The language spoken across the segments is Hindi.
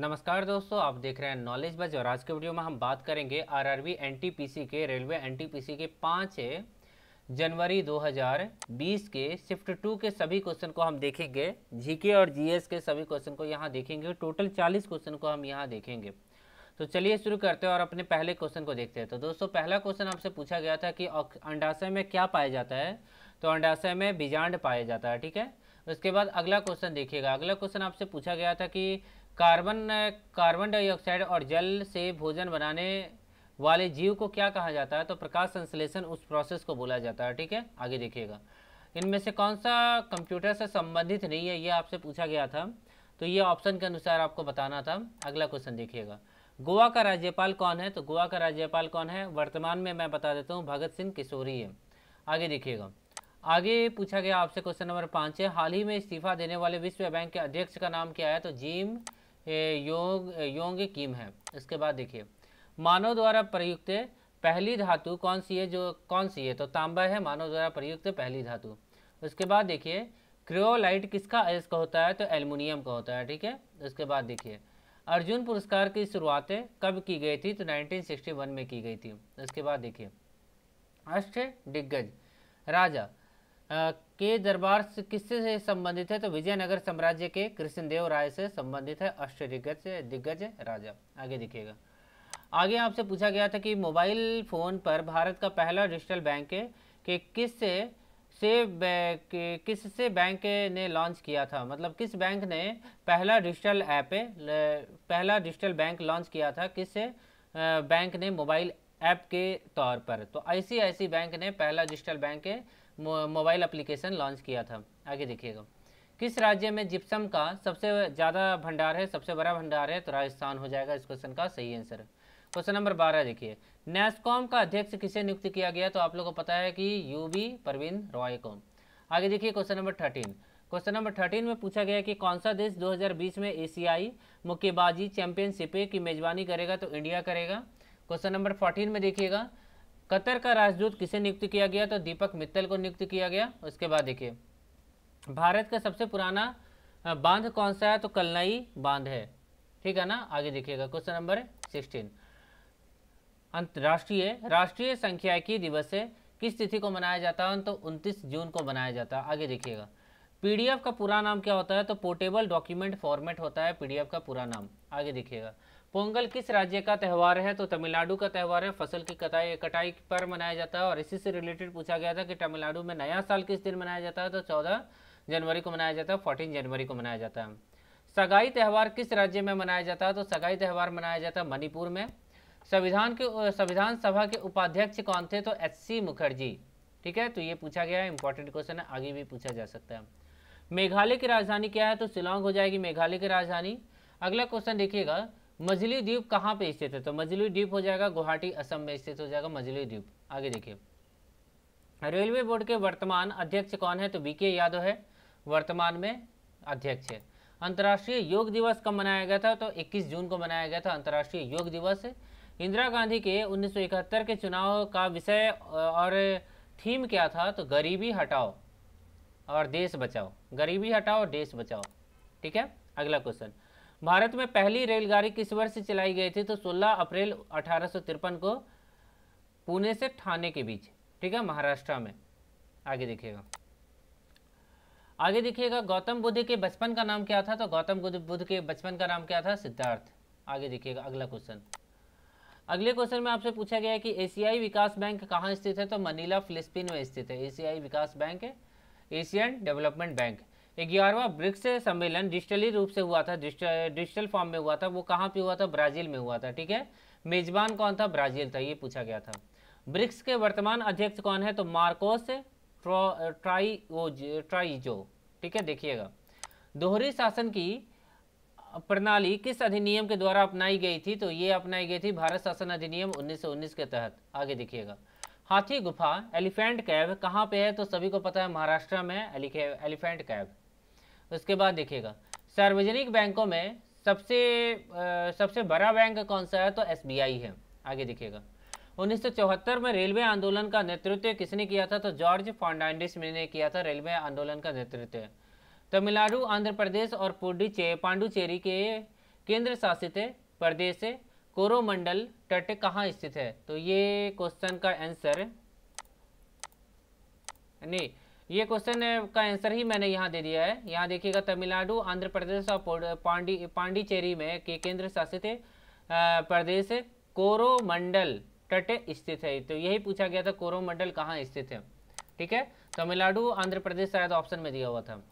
नमस्कार दोस्तों आप देख रहे हैं नॉलेज बज और आज के वीडियो में हम बात करेंगे आरआरबी एनटीपीसी के रेलवे एनटीपीसी के पाँच जनवरी 2020 के शिफ्ट टू के सभी क्वेश्चन को हम देखेंगे जीके और जीएस के सभी क्वेश्चन को यहाँ देखेंगे टोटल 40 क्वेश्चन को हम यहाँ देखेंगे तो चलिए शुरू करते हैं और अपने पहले क्वेश्चन को देखते हैं तो दोस्तों पहला क्वेश्चन आपसे पूछा गया था कि अंडाशय में क्या पाया जाता है तो अंडाशय में बीजांड पाया जाता है ठीक है उसके बाद अगला क्वेश्चन देखिएगा अगला क्वेश्चन आपसे पूछा गया था कि कार्बन कार्बन डाइऑक्साइड और जल से भोजन बनाने वाले जीव को क्या कहा जाता है तो प्रकाश संश्लेषण उस प्रोसेस को बोला जाता है ठीक है आगे देखिएगा इनमें से कौन सा कंप्यूटर से संबंधित नहीं है ये आपसे पूछा गया था तो ये ऑप्शन के अनुसार आपको बताना था अगला क्वेश्चन देखिएगा गोवा का राज्यपाल कौन है तो गोवा का राज्यपाल कौन है वर्तमान में मैं बता देता हूँ भगत सिंह किशोरी है आगे देखिएगा आगे पूछा गया आपसे क्वेश्चन नंबर पाँच है हाल ही में इस्तीफा देने वाले विश्व बैंक के अध्यक्ष का नाम क्या है तो जीम योग योंग किम है इसके बाद देखिए मानव द्वारा प्रयुक्त पहली धातु कौन सी है जो कौन सी है तो तांबा है मानव द्वारा प्रयुक्त पहली धातु उसके बाद देखिए क्रियोलाइट किसका अयस्क होता है तो एल्युमिनियम का होता है ठीक है उसके बाद देखिए अर्जुन पुरस्कार की शुरुआत कब की गई थी तो 1961 में की गई थी उसके बाद देखिए अष्ट दिग्गज राजा के दरबार किससे से संबंधित है तो विजयनगर साम्राज्य के कृष्णदेव राय से संबंधित है अष्ट दिग्गज दिग्गज राजा आगे दिखेगा आगे आपसे पूछा गया था कि मोबाइल फ़ोन पर भारत का पहला डिजिटल बैंक के किस से से किस से बैंक ने लॉन्च किया था मतलब किस बैंक ने पहला डिजिटल ऐप पहला डिजिटल बैंक लॉन्च किया था किस बैंक ने मोबाइल ऐप के तौर पर तो आई बैंक ने पहला digital bank mobile application launch किया था आगे देखिएगा किस राज्य में जिप्सम का सबसे ज़्यादा भंडार है सबसे बड़ा भंडार है तो राजस्थान हो जाएगा इस क्वेश्चन का सही आंसर क्वेश्चन नंबर बारह देखिए नेस्कॉम का अध्यक्ष किसे नियुक्त किया गया तो आप लोगों को पता है कि बी परवीन रॉय को आगे देखिए question number thirteen question number thirteen में पूछा गया कि कौन सा देश 2020 में एशियाई मुक्केबाजी चैंपियनशिप की मेजबानी करेगा तो इंडिया करेगा क्वेश्चन नंबर फोर्टीन में देखिएगा कतर का राजदूत किसे नियुक्त किया गया तो दीपक मित्तल को नियुक्त किया गया उसके बाद देखिए भारत का सबसे पुराना बांध कौन सा है तो कलनाई बांध है ठीक है ना आगे देखिएगा क्वेश्चन नंबर सिक्सटीन अंतर्राष्ट्रीय राष्ट्रीय की दिवस से किस तिथि को मनाया जाता है तो 29 जून को मनाया जाता है आगे देखिएगा पीडीएफ का पूरा नाम क्या होता है तो पोर्टेबल डॉक्यूमेंट फॉर्मेट होता है पीडीएफ का पूरा नाम आगे देखिएगा पोंगल किस राज्य का त्यौहार है तो तमिलनाडु का त्यौहार है फसल की कटाई कटाई पर मनाया जाता है और इसी से रिलेटेड पूछा गया था कि तमिलनाडु में नया साल किस दिन मनाया जाता है तो चौदह जनवरी को मनाया जाता है फोर्टीन जनवरी को मनाया जाता है सगाई त्यौहार किस राज्य में मनाया जाता है तो सगाई त्यौहार मनाया जाता है मणिपुर में संविधान के संविधान सभा के उपाध्यक्ष कौन थे तो एच सी मुखर्जी ठीक है तो ये पूछा गया है इंपॉर्टेंट क्वेश्चन है आगे भी पूछा जा सकता है मेघालय की राजधानी क्या है तो शिलोंग हो जाएगी मेघालय की राजधानी अगला क्वेश्चन देखिएगा मजली द्वीप कहाँ पे स्थित है तो मजली द्वीप हो जाएगा गुवाहाटी असम में स्थित हो जाएगा मजली द्वीप आगे देखिए रेलवे बोर्ड के वर्तमान अध्यक्ष कौन है तो बी के यादव है वर्तमान में अध्यक्ष है अंतर्राष्ट्रीय योग दिवस कब मनाया गया था तो 21 जून को मनाया गया था अंतर्राष्ट्रीय योग दिवस इंदिरा गांधी के 1971 के चुनाव का विषय और थीम क्या था तो गरीबी हटाओ और देश बचाओ गरीबी हटाओ देश बचाओ ठीक है अगला क्वेश्चन भारत में पहली रेलगाड़ी किस वर्ष चलाई गई थी तो 16 अप्रैल अठारह को पुणे से ठाणे के बीच ठीक है महाराष्ट्र में आगे देखिएगा आगे देखिएगा गौतम बुद्ध के बचपन का नाम क्या था तो गौतम बुद्ध के बचपन का नाम क्या था सिद्धार्थ आगे देखिएगा अगला क्वेश्चन अगले क्वेश्चन में आपसे पूछा गया है कि एशियाई विकास बैंक कहाँ स्थित है तो मनीला फिलिस्पीन में स्थित है एशियाई विकास बैंक एशियन डेवलपमेंट बैंक ग्यारहवा ब्रिक्स सम्मेलन डिजिटली रूप से हुआ था डिजिटल फॉर्म में हुआ था वो कहाँ पे हुआ था ब्राज़ील में हुआ था ठीक है मेजबान कौन था ब्राज़ील था ये पूछा गया था ब्रिक्स के वर्तमान अध्यक्ष कौन है तो मार्कोस ट्राइओज ट्राइजो ठीक है देखिएगा दोहरी शासन की प्रणाली किस अधिनियम के द्वारा अपनाई गई थी तो ये अपनाई गई थी भारत शासन अधिनियम 1919 के तहत आगे देखिएगा हाथी गुफा एलिफेंट कैब कहाँ पे है तो सभी को पता है महाराष्ट्र में एलिफेंट कैब उसके बाद देखिएगा सार्वजनिक बैंकों में सबसे आ, सबसे बड़ा बैंक कौन सा है तो एस है आगे देखिएगा 1974 में रेलवे आंदोलन का नेतृत्व किसने किया था तो जॉर्ज फर्नांडिस ने किया था रेलवे आंदोलन का नेतृत्व तमिलनाडु आंध्र प्रदेश और पुडुचे पांडुचेरी के केंद्र शासित प्रदेश कोरोमंडल तट कहाँ स्थित है तो ये क्वेश्चन का आंसर नहीं ये क्वेश्चन का आंसर ही मैंने यहाँ दे दिया है यहाँ देखिएगा तमिलनाडु आंध्र प्रदेश और पांडी पांडिचेरी में के केंद्र शासित प्रदेश कोरोमंडल तट स्थित है तो यही पूछा गया था कोरोमंडल कहाँ स्थित है ठीक है तमिलनाडु आंध्र प्रदेश शायद ऑप्शन में दिया हुआ था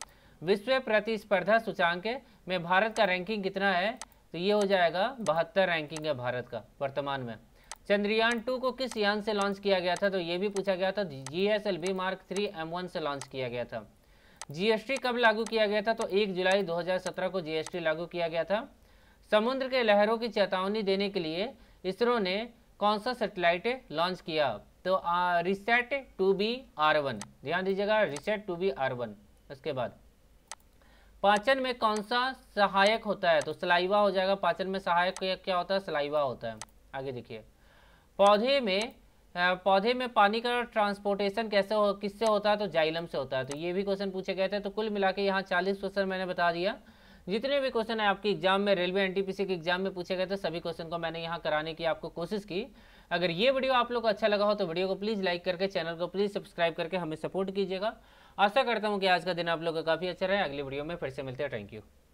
विश्व प्रतिस्पर्धा सूचांक में भारत का रैंकिंग कितना है तो ये हो जाएगा बहत्तर रैंकिंग है भारत का वर्तमान में चंद्रयान टू को किस यान से लॉन्च किया गया था तो ये भी पूछा गया था G S L V mark three M one से लॉन्च किया गया था जीएसटी कब लागू किया गया था तो एक जुलाई 2017 को जीएसटी लागू किया गया था समुद्र के लहरों की चेतावनी देने के लिए इसरो ने कौन सा सेटेलाइट लॉन्च किया तो RISAT two B R one ध्यान दीजिएगा RISAT two B R one उसके बाद पाचन में कौन सा सहायक होता है तो सलाइवा हो जाएगा पाचन में सहायक क्या होता है सलाइवा होता है आगे देखिए पौधे में पौधे में पानी का ट्रांसपोर्टेशन कैसे हो किससे होता है तो जाइलम से होता है तो ये भी क्वेश्चन पूछे गए थे तो कुल मिला के यहाँ चालीस क्वेश्चन मैंने बता दिया जितने भी क्वेश्चन है आपके एग्जाम में रेलवे एनटीपीसी के एग्जाम में पूछे गए थे सभी क्वेश्चन को मैंने यहाँ कराने की आपको कोशिश की अगर ये वीडियो आप लोग को अच्छा लगा हो तो वीडियो को प्लीज़ लाइक करके चैनल को प्लीज़ सब्सक्राइब करके हमें सपोर्ट कीजिएगा आशा करता हूँ कि आज का दिन आप लोग का काफ़ी अच्छा रहे अगली वीडियो में फिर से मिलते हैं थैंक यू